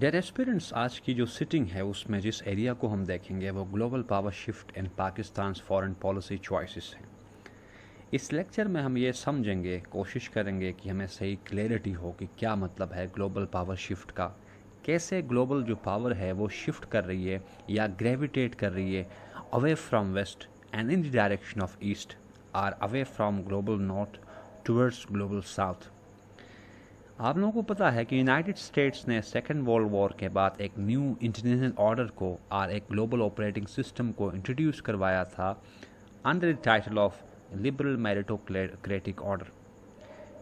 Dare aspirants आज की जो सिटिंग है उसमें जिस एरिया को हम देखेंगे वो global power shift and Pakistan foreign policy choices हैं इस लेक्चर में हम ये समझेंगे कोशिश करेंगे कि हमें सही क्लैरिटी हो कि क्या मतलब है ग्लोबल पावर शिफ्ट का कैसे ग्लोबल जो पावर है वो शिफ्ट कर रही है या ग्रेविटेट कर रही है away from west and in the direction of east or away from global north towards global south आप लोगों को पता है कि यूनाइटेड स्टेट्स ने सेकेंड वर्ल्ड वॉर के बाद एक न्यू इंटरनेशनल ऑर्डर को और एक ग्लोबल ऑपरेटिंग सिस्टम को इंट्रोड्यूस करवाया था under the title of liberal meritocratic order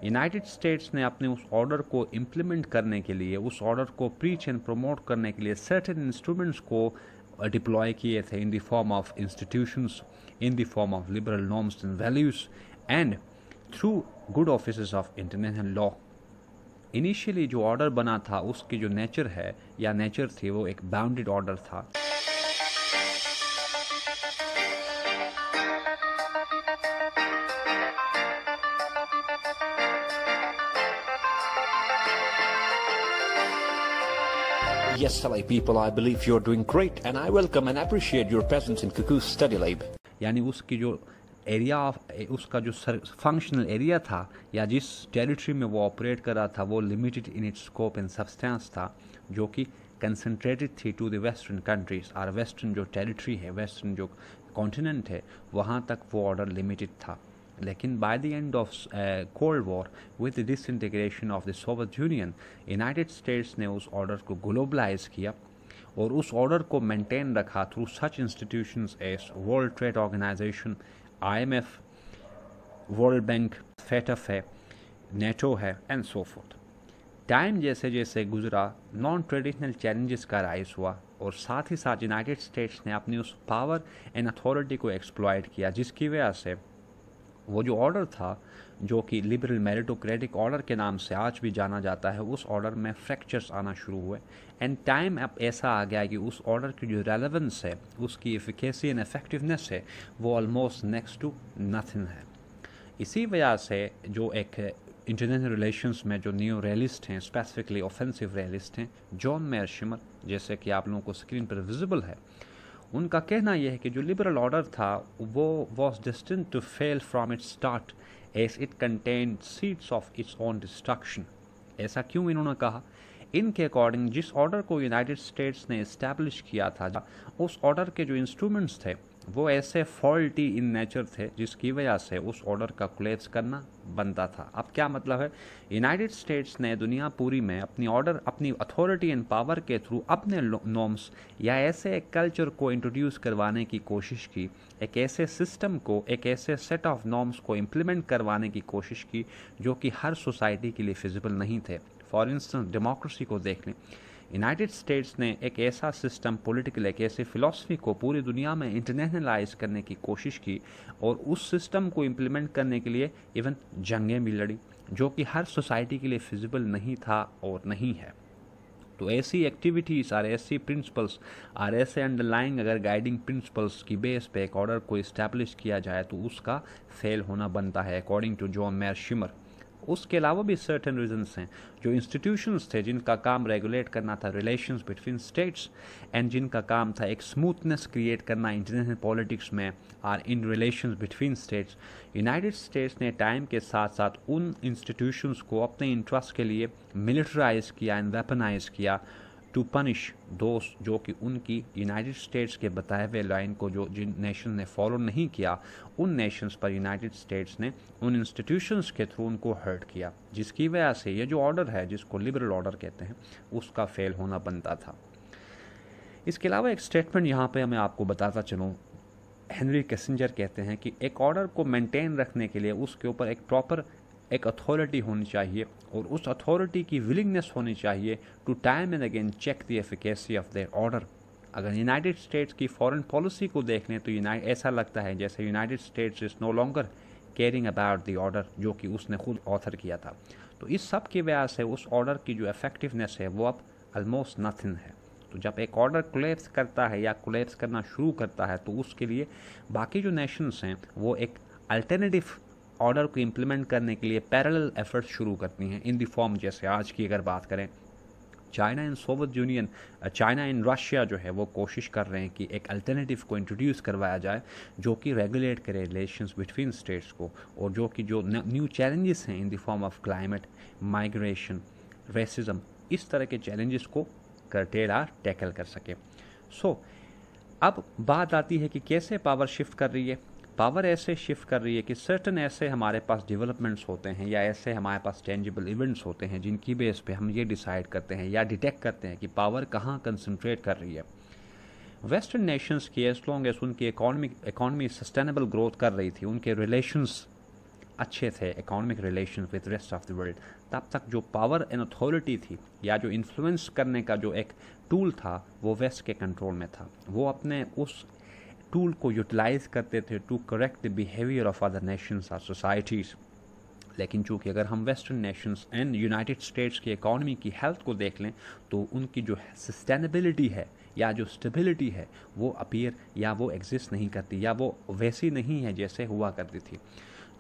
United States ने अपने उस ऑर्डर को इम्प्लीमेंट करने के लिए उस ऑर्डर को प्रीच एंड प्रमोट करने के लिए सर्टेन इंस्ट्रूमेंट्स को डिप्लॉय uh, किए थे in the form of institution in the form of liberal norms and values and through good office of international law initially जो ऑर्डर बना था उसकी जो नेचर है या नेचर थी वो एक बाउंडेड ऑर्डर था Yes, hello people, I believe you are doing great and I welcome and appreciate your presence in Cuckoo's study lab. यानी उसकी जो एरिया ऑफ eh, उसका जो फंक्शनल एरिया था या जिस टेरिटरी में वो ऑपरेट कर रहा था वो limited in its scope and substance था जो कि कंसनट्रेटेड थी टू द वेस्टर्न कंट्रीज और वेस्टर्न जो टेरिटरी है वेस्टर्न जो कॉन्टिनेंट है वहाँ तक वो ऑर्डर लिमिटेड था लेकिन by the end of cold War with disintegration of the Soviet Union United States ने उस ऑर्डर को ग्लोबलाइज किया और उस ऑर्डर को मेंटेन रखा through such institutions as World Trade Organization IMF World Bank FATF है नेटो है एंड सो फोर्थ टाइम जैसे जैसे गुजरा नॉन ट्रेडिशनल चैलेंजेस का राइस हुआ और साथ ही साथ यूनाइटेड स्टेट्स ने अपनी उस पावर एंड अथॉरिटी को एक्सप्लॉयट किया जिसकी वजह से वो जो ऑर्डर था जो कि लिबरल मेरिटोक्रेटिक ऑर्डर के नाम से आज भी जाना जाता है उस ऑर्डर में फ्रैक्चर्स आना शुरू हुए एंड टाइम अब ऐसा आ गया कि उस ऑर्डर की जो रेलेवेंस है उसकी इफिकेसी एंड इफेक्टिवनेस है वो ऑलमोस्ट नेक्स्ट टू नथिंग है इसी वजह से जो एक इंटरनेशनल रिलेशंस में जो न्यू रेलिस्ट हैं स्पेसिफिकली ऑफेंसिव रेलिस्ट हैं जॉन मेयर शिमर जैसे कि आप लोगों को स्क्रीन पर विजिबल है उनका कहना यह है कि जो लिबरल ऑर्डर था वो was destined to fail from its start as it contain seeds of its own destruction ऐसा क्यों इन्होंने कहा इनके अकॉर्डिंग जिस ऑर्डर को यूनाइटेड स्टेट्स ने इस्टेब्लिश किया था उस ऑर्डर के जो इंस्ट्रूमेंट्स थे वो ऐसे फॉल्टी इन नेचर थे जिसकी वजह से उस ऑर्डर का कुलेप्स करना बनता था अब क्या मतलब है यूनाइटेड स्टेट्स ने दुनिया पूरी में अपनी ऑर्डर अपनी अथॉरिटी एंड पावर के थ्रू अपने नॉर्म्स या ऐसे एक कल्चर को इंट्रोड्यूस करवाने की कोशिश की एक ऐसे सिस्टम को एक ऐसे सेट ऑफ नॉर्म्स को इम्प्लीमेंट करवाने की कोशिश की जो कि हर सोसाइटी के लिए फिजिबल नहीं थे फॉर इंस्टेंस डेमोक्रेसी को देख लें यूनाइटेड स्टेट्स ने एक ऐसा सिस्टम पॉलिटिकल एक ऐसे फिलोसफी को पूरी दुनिया में इंटरनेशनलाइज करने की कोशिश की और उस सिस्टम को इम्प्लीमेंट करने के लिए इवन जंगें भी लड़ी जो कि हर सोसाइटी के लिए फिजिबल नहीं था और नहीं है तो ऐसी एक्टिविटीज़ और ऐसी प्रिंसिपल्स और ऐसे अंडरलाइंग अगर गाइडिंग प्रिंसिपल्स की बेस पे एक ऑर्डर को इस्टेब्लिश किया जाए तो उसका फेल होना बनता है according to John Mearsheimer उसके अलावा भी सर्टन रीजन्स हैं जो इंस्टीट्यूशंस थे जिनका काम रेगुलेट करना था रिलेशंस बिटवीन स्टेट्स एंड जिनका काम था एक स्मूथनेस क्रिएट करना इंटरनेशनल पॉलिटिक्स में or in relation between states United States ने टाइम के साथ साथ उन इंस्टीट्यूशंस को अपने इंटरेस्ट के लिए मिलिट्राइज किया एंड वेपनाइज किया टू पनिश दोस्त जो कि उनकी यूनाइटेड स्टेट्स के बताए हुए लाइन को जो जिन नेशन ने फॉलो नहीं किया उन नेशंस पर यूनाइटेड स्टेट्स ने उन इंस्टीट्यूशंस के थ्रू उनको हर्ट किया जिसकी वजह से ये जो ऑर्डर है जिसको लिबरल ऑर्डर कहते हैं उसका फेल होना बनता था इसके अलावा एक स्टेटमेंट यहाँ पर मैं आपको बताता चलूँ हेनरी कैसेंजर कहते हैं कि एक ऑर्डर को मेंटेन रखने के लिए उसके ऊपर एक प्रॉपर एक अथॉरिटी होनी चाहिए और उस अथॉरिटी की विलिंगनेस होनी चाहिए to time and again check the efficacy of their order अगर यूनाइटेड स्टेट्स की फॉरेन पॉलिसी को देख लें तो ऐसा लगता है जैसे United States is no longer caring about the order जो कि उसने खुद ऑथर किया था तो इस सब की वजह से उस ऑर्डर की जो इफेक्टिवनेस है वो अब ऑलमोस्ट नथिंग है तो जब एक ऑर्डर कोलेप्स करता है या कोलेप्स करना शुरू करता है तो उसके लिए बाकी जो नेशंस हैं वो एक अल्टरनेटिव ऑर्डर को इम्प्लीमेंट करने के लिए पैरल एफर्ट्स शुरू करती हैं इन दी फॉर्म जैसे आज की अगर बात करें China and Soviet Union China and Russia जो है वो कोशिश कर रहे हैं कि एक अल्टरनेटिव को इंट्रोड्यूस करवाया जाए जो कि रेगुलेट करे रिलेशंस बिटवीन स्टेट्स को और जो कि जो न्यू चैलेंजेस हैं in the form of climate migration racism इस तरह के चैलेंजेस को आर टैकल कर सके सो so, अब बात आती है कि कैसे पावर शिफ्ट कर रही है पावर ऐसे शिफ्ट कर रही है कि सर्टन ऐसे हमारे पास डेवलपमेंट्स होते हैं या ऐसे हमारे पास टेंजिबल इवेंट्स होते हैं जिनकी बेस पे हम ये डिसाइड करते हैं या डिटेक्ट करते हैं कि पावर कहाँ कंसनट्रेट कर रही है वेस्टर्न नेशंस की एज लॉन्ग एज उनकी इकॉनमिक इकॉनमी सस्टेनेबल ग्रोथ कर रही थी उनके रिलेशंस अच्छे थे economic relation with rest of the world तब तक जो पावर एंड अथॉरिटी थी या जो इन्फ्लुएंस करने का जो एक टूल था वो वेस्ट के कंट्रोल में था वो अपने उस टूल को यूटिलाइज़ करते थे to correct the behaviour of other nations और सोसाइटीज़ लेकिन चूंकि अगर हम western nations and United States की इकॉनमी की हेल्थ को देख लें तो उनकी जो सस्टेनेबिलिटी है या जो स्टेबिलिटी है वो अपीयर या वो एग्जिस्ट नहीं करती या वो वैसी नहीं है जैसे हुआ करती थी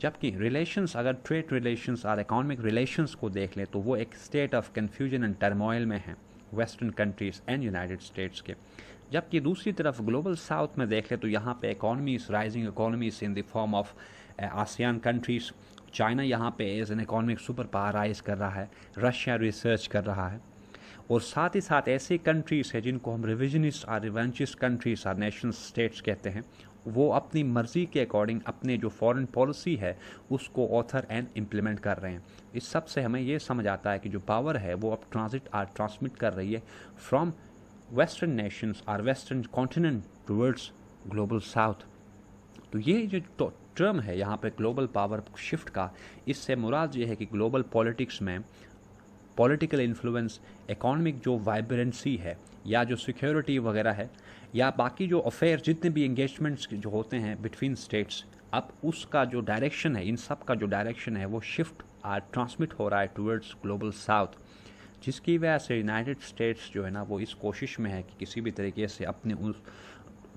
जबकि रिलेशंस अगर ट्रेड रिलेशंस और इकोनॉमिक रिलेशंस को देख लें तो वो एक state of confusion and turmoil में है western countries and United States के जबकि दूसरी तरफ ग्लोबल साउथ में देख ले तो यहाँ पे economies rising economies in the form of ASEAN countries China यहाँ पे as an economic super power rise कर रहा है रशिया रिसर्च कर रहा है और साथ ही साथ ऐसे कंट्रीज़ है जिनको हम रिविजनिस्ट और रिवेंचिस कंट्रीज़ और नेशनल स्टेट्स कहते हैं वो अपनी मर्ज़ी के अकॉर्डिंग अपने जो फॉरेन पॉलिसी है उसको ऑथर एंड इम्प्लीमेंट कर रहे हैं इस सब से हमें ये समझ आता है कि जो पावर है वो अब ट्रांजिट आर ट्रांसमिट कर रही है from western nations or western continent towards global south तो ये जो तो टर्म है यहाँ पे ग्लोबल पावर शिफ्ट का इससे मुराद ये है कि ग्लोबल पॉलिटिक्स में पॉलिटिकल इन्फ्लुएंस इकोनॉमिक जो वाइब्रेंसी है या जो सिक्योरिटी वगैरह है या बाकी जो अफेयर जितने भी इंगेजमेंट्स जो होते हैं बिटवीन स्टेट्स अब उसका जो डायरेक्शन है इन सब का जो डायरेक्शन है वो शिफ्ट आर ट्रांसमिट हो रहा है टूवर्ड्स ग्लोबल साउथ जिसकी वजह से यूनाइटेड स्टेट्स जो है ना वो इस कोशिश में है कि किसी भी तरीके से अपने उस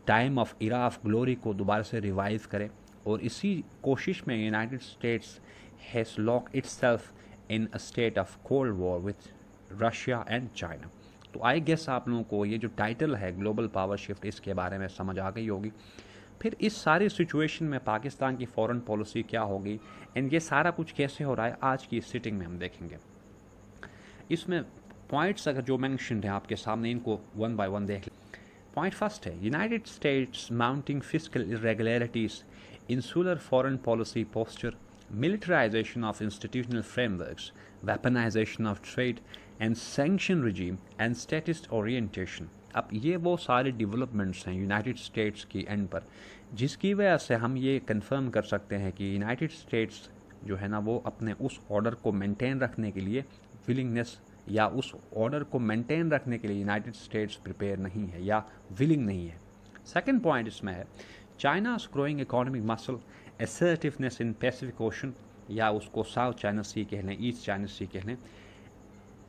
time of era of glory को दोबारा से रिवाइव करें और इसी कोशिश में United States has lock itself in a state of cold war with Russia and China तो आई गेस आप लोगों को ये जो टाइटल है ग्लोबल पावर शिफ्ट इसके बारे में समझ आ गई होगी फिर इस सारी सिचुएशन में पाकिस्तान की फॉरेन पॉलिसी क्या होगी एंड ये सारा कुछ कैसे हो रहा है आज की सिटिंग में हम देखेंगे इसमें पॉइंट्स अगर जो मैंशन है आपके सामने इनको वन बाय वन देख लें पॉइंट फर्स्ट है United States mounting physical irregularities insular foreign policy posture militarisation of institutional framework weaponisation of trade and sanction regime and statist orientation अब ये वो सारे डेवलपमेंट्स हैं यूनाइटेड स्टेट्स की एंड पर जिसकी वजह से हम ये कंफर्म कर सकते हैं कि यूनाइटेड स्टेट्स जो है ना वो अपने उस ऑर्डर को मेंटेन रखने के लिए विलिंगनेस या उस ऑर्डर को मेंटेन रखने के लिए यूनाइटेड स्टेट्स प्रिपेयर नहीं है या विलिंग नहीं है सेकेंड पॉइंट इसमें है China's growing economic muscle assertiveness in Pacific Ocean या उसको साउथ चाइना सी कह लें ईस्ट चाइना सी कह लें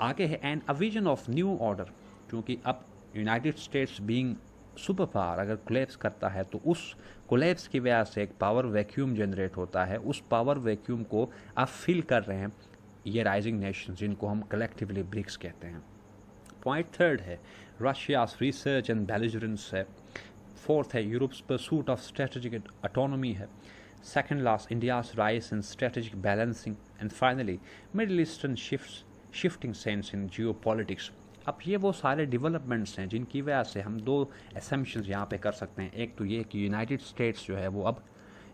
आगे है and a vision of new order क्योंकि अब United States being super power अगर कोलेप्स करता है तो उस कोलेप्स की वजह से एक पावर वैक्यूम जनरेट होता है उस पावर वैक्यूम को आप फिल कर रहे हैं ये राइजिंग नेशन जिनको हम कलेक्टिवली ब्रिक्स कहते हैं पॉइंट थर्ड है रशिया रिसर्च एंड बेलिजरेंस है फोर्थ है पर परसूट ऑफ स्ट्रेटजिक अटोनोमी है second last India rise in strategic balancing and finally middle eastern shift shifting sands in geopolitics अब ये वो सारे डेवलपमेंट्स हैं जिनकी वजह से हम दो असम्पन्स यहाँ पे कर सकते हैं एक तो ये कि यूनाइटेड स्टेट्स जो है वो अब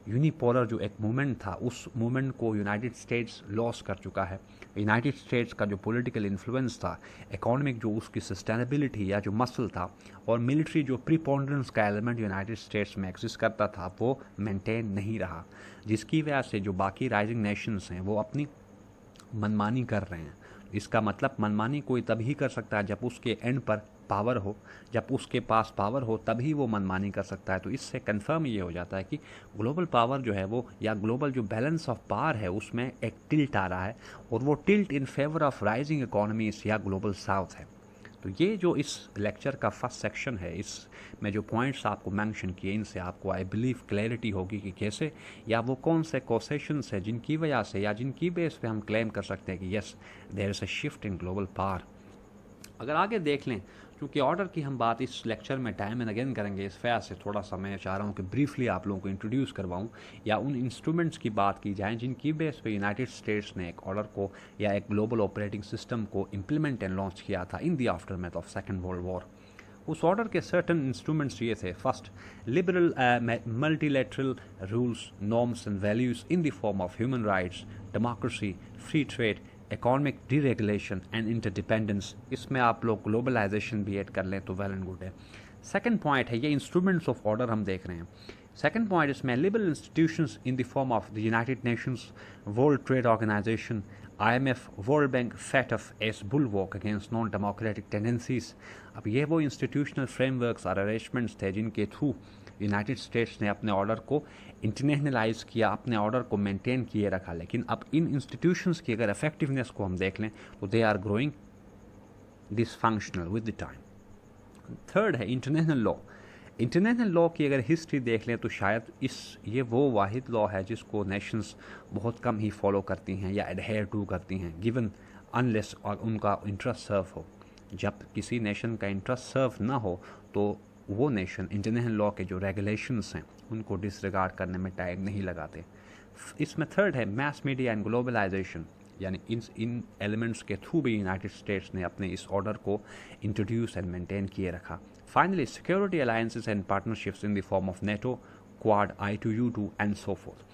यूनिपोलर जो एक मूवमेंट था उस मूवमेंट को यूनाइटेड स्टेट्स लॉस कर चुका है यूनाइटेड स्टेट्स का जो पॉलिटिकल इन्फ्लुएंस था इकोनॉमिक जो उसकी सस्टेनेबिलिटी या जो मसल था और मिलिट्री जो प्रीपॉन्डरेंस का एलिमेंट यूनाइटेड स्टेट्स में एग्जिस्ट करता था वो मेंटेन नहीं रहा जिसकी वजह से जो बाकी राइजिंग नेशंस हैं वो अपनी मनमानी कर रहे हैं इसका मतलब मनमानी कोई तभी कर सकता है जब उसके एंड पर पावर हो जब उसके पास पावर हो तभी वो मनमानी कर सकता है तो इससे कंफर्म ये हो जाता है कि ग्लोबल पावर जो है वो या ग्लोबल जो बैलेंस ऑफ पावर है उसमें एक टिल्ट आ रहा है और वो tilt in favour of rising economies या ग्लोबल साउथ है तो ये जो इस लेक्चर का फर्स्ट सेक्शन है इस में जो पॉइंट्स आपको मेंशन किए इनसे आपको आई बिलीव क्लैरिटी होगी कि कैसे या वो कौन से कोसेशंस हैं जिनकी वजह से या जिनकी बेस पे हम क्लेम कर सकते हैं कि yes there is a shift in global power अगर आगे देख लें क्योंकि ऑर्डर की हम बात इस लेक्चर में टाइम एंड अगेन करेंगे इस फैस से थोड़ा सा मैं चाह रहा हूँ कि ब्रीफली आप लोगों को इंट्रोड्यूस करवाऊँ या उन इंस्ट्रूमेंट्स की बात की जाए जिनकी बेस पर यूनाइटेड स्टेट्स ने एक ऑर्डर को या एक ग्लोबल ऑपरेटिंग सिस्टम को इम्प्लीमेंट एंड लॉन्च किया था in the aftermath of Second World War उस ऑर्डर के सर्टन इंस्ट्रूमेंट्स ये थे first liberal multilateral rules norms and values in the form of human rights democracy free trade economic deregulation and interdependence इसमें आप लोग globalisation भी add कर लें तो वेल एंड गुड है सेकेंड पॉइंट है ये इंस्ट्रूमेंट्स ऑफ ऑर्डर हम देख रहे हैं सेकेंड पॉइंट इसमें liberal institution in the form of the United Nations World Trade Organization I M F World Bank of as bulwark against non democratic tendencies अब ये वो इंस्टीट्यूशनल फ्रेमवर्कस और arrangements थे जिनके थ्रू यूनाइटेड स्टेट्स ने अपने order को internationalise किया अपने ऑर्डर को मेंटेन किए रखा लेकिन अब इन इंस्टीट्यूशंस की अगर इफेक्टिवनेस को हम देख लें तो they are growing dysfunctional with the time third है इंटरनेशनल लॉ इंटरनेशनल लॉ की अगर हिस्ट्री देख लें तो शायद इस ये वो वाहिद लॉ है जिसको नेशंस बहुत कम ही फॉलो करती हैं या एडहेयर टू करती हैं गिवन अनलेस और उनका इंटरेस्ट सर्व हो जब किसी नेशन का इंटरेस्ट सर्व ना हो तो वो नेशन इंटरनेशनल लॉ के जो रेगुलेशंस हैं उनको डिसरिगार्ड करने में टाइम नहीं लगाते इसमें थर्ड है मैस मीडिया एंड ग्लोबलाइजेशन यानी इन इन एलिमेंट्स के थ्रू भी यूनाइटेड स्टेट्स ने अपने इस ऑर्डर को इंट्रोड्यूस एंड मेंटेन किए रखा finally security alliances and partnerships in the form of NATO Quad I two U two and so forth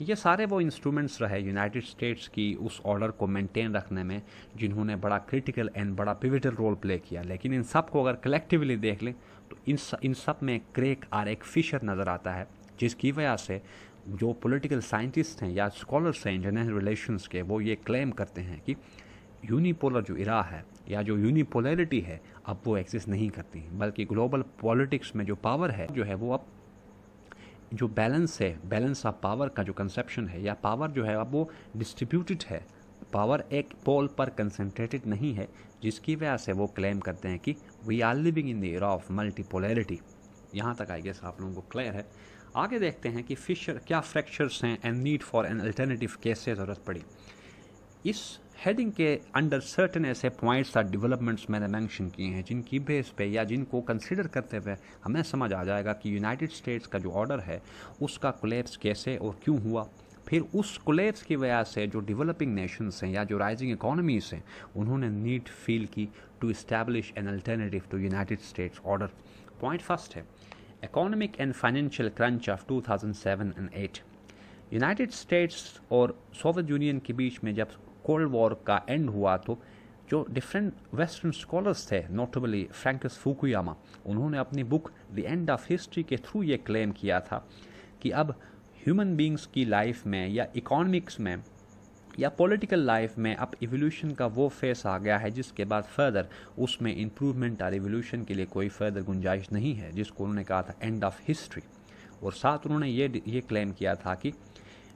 ये सारे वो इंस्ट्रूमेंट्स रहे यूनाइटेड स्टेट्स की उस ऑर्डर को मेंटेन रखने में जिन्होंने बड़ा क्रिटिकल एंड बड़ा पिविटल रोल प्ले किया लेकिन इन सब को अगर कलेक्टिवली देख लें तो इन इन सब में क्रेक और एक फिशर नज़र आता है जिसकी वजह से जो पॉलिटिकल साइंटिस्ट हैं या स्कॉलर्स हैं इंटरनेशनल रिलेशंस के वो ये क्लेम करते हैं कि यूनिपोलर जो इरा है या जो यूनिपोलरिटी है अब वो एग्जिस्ट नहीं करती बल्कि ग्लोबल पॉलिटिक्स में जो पावर है जो है वो अब जो बैलेंस है बैलेंस ऑफ पावर का जो कंसेप्शन है या पावर जो है अब वो डिस्ट्रीब्यूटेड है पावर एक पोल पर कंसंट्रेटेड नहीं है जिसकी वजह से वो क्लेम करते हैं कि we are living in the era of multipolarity यहाँ तक आई गेस आप लोगों को क्लियर है आगे देखते हैं कि फिशर क्या फ्रैक्चर्स हैं and need for an alternative case से ज़रूरत पड़ी इस हेडिंग के अंडर सर्टन ऐसे पॉइंट्स और डेवलपमेंट्स मैंने मेंशन किए हैं जिनकी बेस पे या जिनको कंसिडर करते हुए हमें समझ आ जाएगा कि यूनाइटेड स्टेट्स का जो ऑर्डर है उसका कोलेप्स कैसे और क्यों हुआ फिर उस कोलेप्स की वजह से जो डेवलपिंग नेशंस हैं या जो राइजिंग इकोनॉमीज हैं उन्होंने नीड फील की to establish an alternative to United States order point first है economic and financial crunch of 2007 and 8 United States और सोवियत यूनियन के बीच में जब कोल्ड वॉर का एंड हुआ तो जो डिफरेंट वेस्टर्न स्कॉलर्स थे नोटबली फ्रैंकस फुकुयामा उन्होंने अपनी book the end of history के थ्रू ये क्लेम किया था कि अब ह्यूमन बींग्स की लाइफ में या इकोनॉमिक्स में या पॉलिटिकल लाइफ में अब इवोल्यूशन का वो फेस आ गया है जिसके बाद फर्दर उसमें इम्प्रूवमेंट और इवोल्यूशन के लिए कोई फर्दर गुंजाइश नहीं है जिसको उन्होंने कहा था एंड ऑफ हिस्ट्री और साथ उन्होंने ये ये क्लेम किया था कि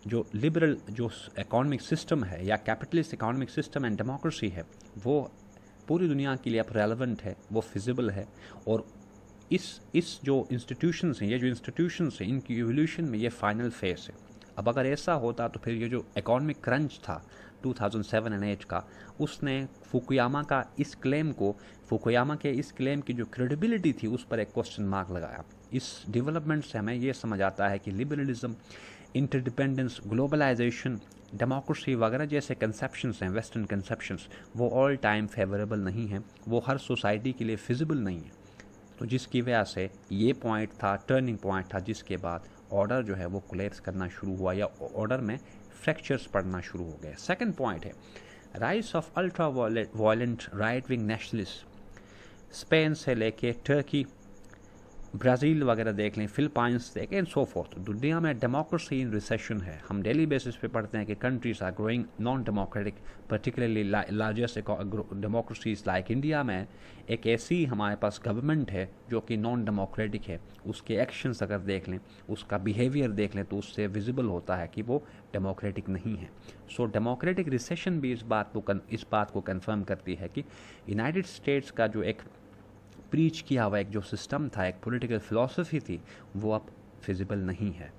जो लिबरल जो इकोनॉमिक सिस्टम है या capitalist economic system and democracy है वो पूरी दुनिया के लिए अब रेलिवेंट है वो फिजिबल है और इस इस जो इंस्टीट्यूशंस हैं ये जो इंस्टीट्यूशंस हैं इनकी एवोल्यूशन में ये फाइनल फेस है अब अगर ऐसा होता तो फिर ये जो इकोनॉमिक क्रंच था 2007 एंड एट का उसने फुकुयामा का इस क्लेम को फुकुयामा के इस क्लेम की जो क्रेडिबिलिटी थी उस पर एक क्वेश्चन मार्क लगाया इस डेवलपमेंट से हमें ये समझ आता है कि लिबरलिज्म इंटरडिपेंडेंस ग्लोबलाइजेशन डेमोक्रेसी वगैरह जैसे कंसेप्शंस हैं वेस्टर्न कंसेप्शंस वो ऑल टाइम फेवरेबल नहीं हैं वो हर सोसाइटी के लिए फिजिबल नहीं है तो जिसकी वजह से ये पॉइंट था टर्निंग पॉइंट था जिसके बाद ऑर्डर जो है वो कोलेप्स करना शुरू हुआ या ऑर्डर में फ्रैक्चर्स पड़ना शुरू हो गए सेकेंड पॉइंट है rise of ultra violent right wing nationalist Spain से लेके टर्की ब्राज़ील वगैरह देख लें फिलिपाइंस देखें एंड सो फोर्थ दुनिया में डेमोक्रेसी इन रिसेशन है हम डेली बेसिस पे पढ़ते हैं कि countries are growing non democratic particularly largest democracies like India में एक ऐसी हमारे पास गवर्नमेंट है जो कि नॉन डेमोक्रेटिक है उसके एक्शंस अगर देख लें उसका बिहेवियर देख लें तो उससे विजिबल होता है कि वो डेमोक्रेटिक नहीं है सो डेमोक्रेटिक रिसेशन भी इस बात को इस बात को कन्फर्म करती है कि यूनाइटेड स्टेट्स का जो एक प्रीच किया हुआ एक जो सिस्टम था एक पॉलिटिकल फिलॉसफी थी वो अब फिजिबल नहीं है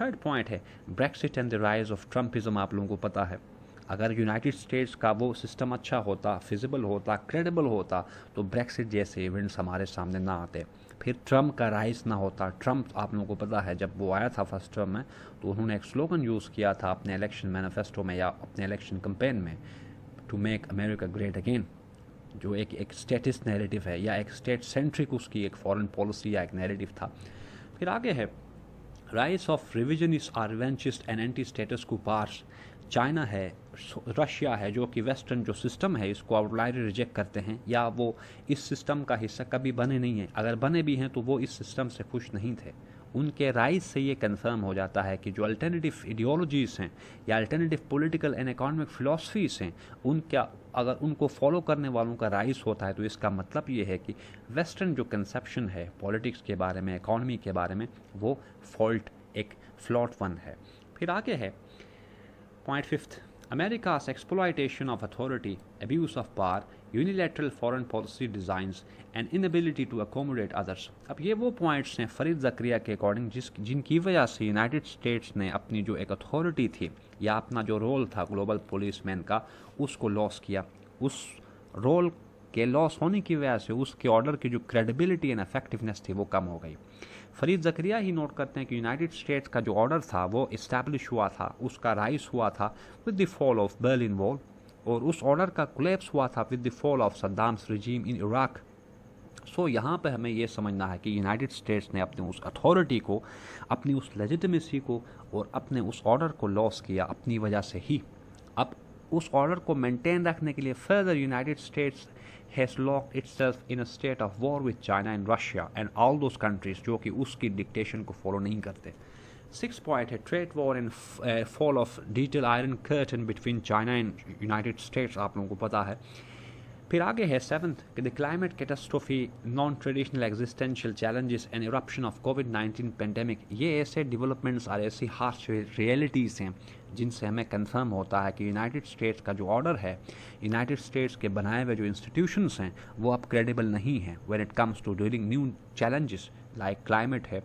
थर्ड पॉइंट है Brexit and the rise of Trumpism आप लोगों को पता है अगर यूनाइटेड स्टेट्स का वो सिस्टम अच्छा होता फिजिबल होता क्रेडिबल होता तो ब्रेक्सिट जैसे इवेंट्स हमारे सामने ना आते फिर ट्रम्प का राइस ना होता ट्रम्प तो आप लोगों को पता है जब वो आया था फर्स्ट टर्म में तो उन्होंने एक स्लोगन यूज़ किया था अपने इलेक्शन मैनिफेस्टो में या अपने इलेक्शन कंपेन में to make America great again जो एक एक स्टेटिस नैरेटिव है या एक स्टेट सेंट्रिक उसकी एक फॉरेन पॉलिसी या एक नैरेटिव था फिर आगे है rise of revision revisionist irredentist and anti status quo powers China है रशिया है जो कि वेस्टर्न जो सिस्टम है इसको आउटलायर रिजेक्ट करते हैं या वो इस सिस्टम का हिस्सा कभी बने नहीं हैं अगर बने भी हैं तो वो इस सिस्टम से खुश नहीं थे उनके राइज से ये कन्फर्म हो जाता है कि जो अल्टरनेटिव आइडियोलॉजीज़ हैं या alternative political and economic philosophies हैं उनका अगर उनको फॉलो करने वालों का राइस होता है तो इसका मतलब ये है कि वेस्टर्न जो कंसेप्शन है पॉलिटिक्स के बारे में इकॉनमी के बारे में वो फॉल्ट एक फ्लॉट वन है फिर आगे है point fifth America's exploitation of authority abuse of power unilateral foreign policy designs and inability to accommodate others अब ये वो पॉइंट्स हैं फरीद जक्रिया के अकॉर्डिंग जिस जिनकी वजह से यूनाइटेड स्टेट्स ने अपनी जो एक अथॉरिटी थी या अपना जो रोल था ग्लोबल पुलिस मैन का उसको लॉस किया उस रोल के लॉस होने की वजह से उसके ऑर्डर की जो क्रेडिबिलिटी एंड अफेक्टिवनेस थी वो कम हो गई फरीद जक्रिया ही नोट करते हैं कि यूनाइटेड स्टेट्स का जो ऑर्डर था वो इस्टेब्लिश हुआ था उसका राइस हुआ था with the fall of Berlin Wall और उस ऑर्डर का कोलेप्स हुआ था with the fall of Saddam's regime in Iraq so यहाँ पे हमें यह समझना है कि यूनाइटेड स्टेट्स ने अपनी उस अथॉरिटी को अपनी उस लेजिटमेसी को और अपने उस ऑर्डर को लॉस किया अपनी वजह से ही अब उस ऑर्डर को मेंटेन रखने के लिए further United States has lock its in a state of war with China and Russia and all those countries जो कि उसकी डिक्टेशन को फॉलो नहीं करते Six point, a trade war and uh, fall of digital iron curtain between China and United States आप लोगों को पता है फिर आगे है सेवन्थ कि the climate catastrophe non traditional existential challenges and eruption of Covid nineteen pandemic ये ऐसे डेवलपमेंट्स और ऐसी हार्श रियलिटीज़ हैं जिनसे हमें कंफर्म होता है कि यूनाइटेड स्टेट्स का जो ऑर्डर है यूनाइटेड स्टेट्स के बनाए हुए जो इंस्टीट्यूशंस हैं वो अब क्रेडिबल नहीं हैं when it comes to dealing new challenges like climate है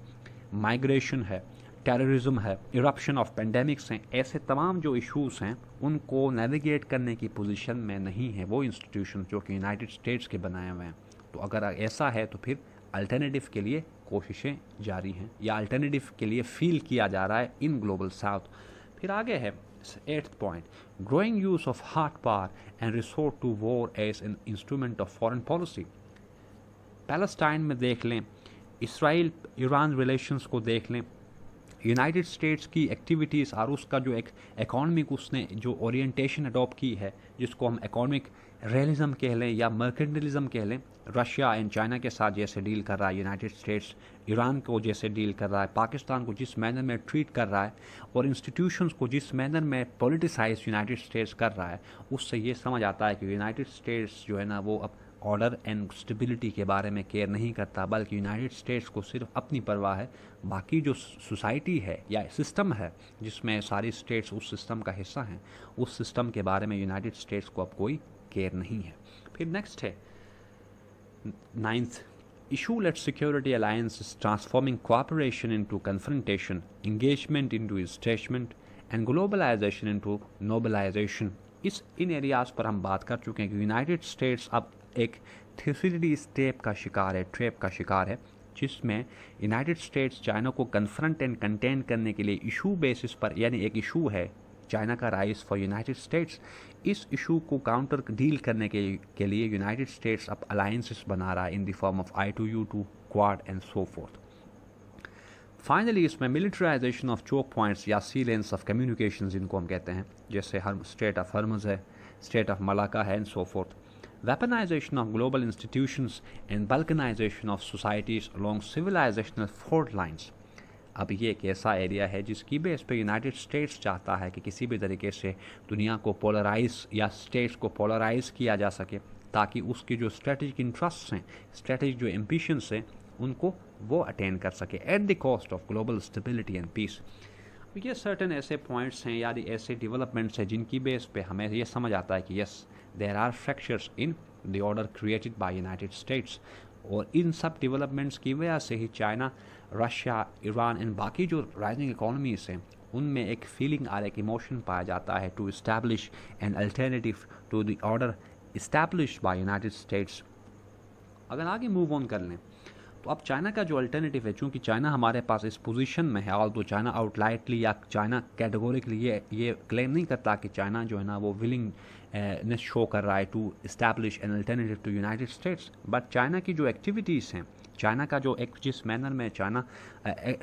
माइग्रेशन है टेररिज्म है इरप्शन ऑफ पेंडेमिक्स हैं ऐसे तमाम जो इश्यूज़ हैं उनको नेविगेट करने की पोजीशन में नहीं है वो इंस्टीट्यूशन जो कि यूनाइटेड स्टेट्स के बनाए हुए हैं तो अगर ऐसा है तो फिर अल्टरनेटिव के लिए कोशिशें जारी हैं या अल्टरनेटिव के लिए फील किया जा रहा है इन ग्लोबल साउथ फिर आगे है eighth point growing use of hard power and resort to war as an instrument of foreign policy Palestine में देख लें इसराइल ईरान रिलेशंस को देख लें यूनाइटेड स्टेट्स की एक्टिविटीज़ और उसका जो एक इकॉनमिक उसने जो ओरिएंटेशन अडॉप्ट की है जिसको हम इकॉनमिक रियलिज्म कह लें या मर्केंडलिज़म कह लें रशिया एंड चाइना के साथ जैसे डील कर रहा है यूनाइटेड स्टेट्स ईरान को जैसे डील कर रहा है पाकिस्तान को जिस मैनर में ट्रीट कर रहा है और इंस्टीट्यूशंस को जिस मैनर में पॉलिटिसाइज यूनाइटेड स्टेट्स कर रहा है उससे ये समझ आता है कि यूनाइटेड स्टेट्स जो है ना वो अब ऑर्डर एंड स्टेबिलिटी के बारे में केयर नहीं करता बल्कि यूनाइटेड स्टेट्स को सिर्फ अपनी परवाह है बाकी जो सोसाइटी है या सिस्टम है जिसमें सारी स्टेट्स उस सिस्टम का हिस्सा हैं उस सिस्टम के बारे में यूनाइटेड स्टेट्स को अब कोई केयर नहीं है फिर नेक्स्ट है ninth issue led security alliance is transforming confrontation engagement into into and globalisation into slowbalisation is in areas पर हम बात कर चुके हैं कि यूनाइटेड स्टेट्स अब एक थ्री स्टेप का शिकार है ट्रेप का शिकार है जिसमें यूनाइटेड स्टेट्स चाइना को कन्फ्रंट एंड कंटेन करने के लिए इशू बेसिस पर यानी एक इशू है चाइना का राइज फॉर यूनाइटेड स्टेट्स इस इशू को काउंटर डील करने के, के लिए यूनाइटेड स्टेट्स अब अलायंसेस बना रहा है in the form of I two U two Quad and so fourth finally इसमें मिलिट्राइजेशन ऑफ चोक पॉइंट्स या सी लेंस ऑफ कम्युनिकेशन जिनको हम कहते हैं जैसे हर स्टेट ऑफ हर्मज है स्टेट ऑफ मलाका है and so fourth weaponization of global institutions and balkanization of societies along civilizational fault lines अब ये एक ऐसा एरिया है जिसकी बेस पे यूनाइटेड स्टेट्स चाहता है कि किसी भी तरीके से दुनिया को पोलराइज या स्टेट्स को पोलराइज किया जा सके ताकि उसके जो स्ट्रेटजिक इंटरेस्ट्स हैं स्ट्रेटेजिक जो एम्बिशंस हैं उनको वो अटेन कर सके at the cost of global stability and peace ये सर्टन ऐसे पॉइंट्स हैं या ऐसे डेवलपमेंट्स हैं जिनकी बेस पे हमें ये समझ आता है कि yes there are fractures in the order created by United States और इन सब डेवलपमेंट्स की वजह से ही चाइना रशिया ईरान इन बाकी जो राइजिंग इकोनॉमीज़ हैं उनमें एक फीलिंग और एक इमोशन पाया जाता है to establish an alternative to the order order establish by United States अगर आगे मूव ऑन कर लें तो अब चाइना का जो अल्टरनेटिव है चूँकि चाइना हमारे पास इस पोजीशन में है और तो चाइना आउटलाइटली या चाइना कैटेगोरिकली ये ये क्लेम नहीं करता कि चाइना जो है ना वो विलिंग eh, ने शो कर रहा है to establish an alternative to United States but China की जो एक्टिविटीज़ हैं चाइना का जो एक जिस मैनर में चाइना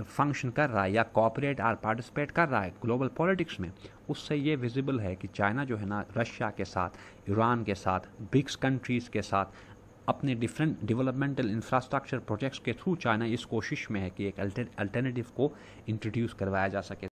फंक्शन eh, eh, कर रहा है या कॉपरेट और पार्टिसिपेट कर रहा है ग्लोबल पॉलिटिक्स में उससे ये विजिबल है कि चाइना जो है ना रशिया के साथ ईरान के साथ ब्रिक्स कंट्रीज़ के साथ अपने डिफरेंट डेवलपमेंटल इंफ्रास्ट्रक्चर प्रोजेक्ट्स के थ्रू चाइना इस कोशिश में है कि एक अल्टरनेटिव को इंट्रोड्यूस करवाया जा सके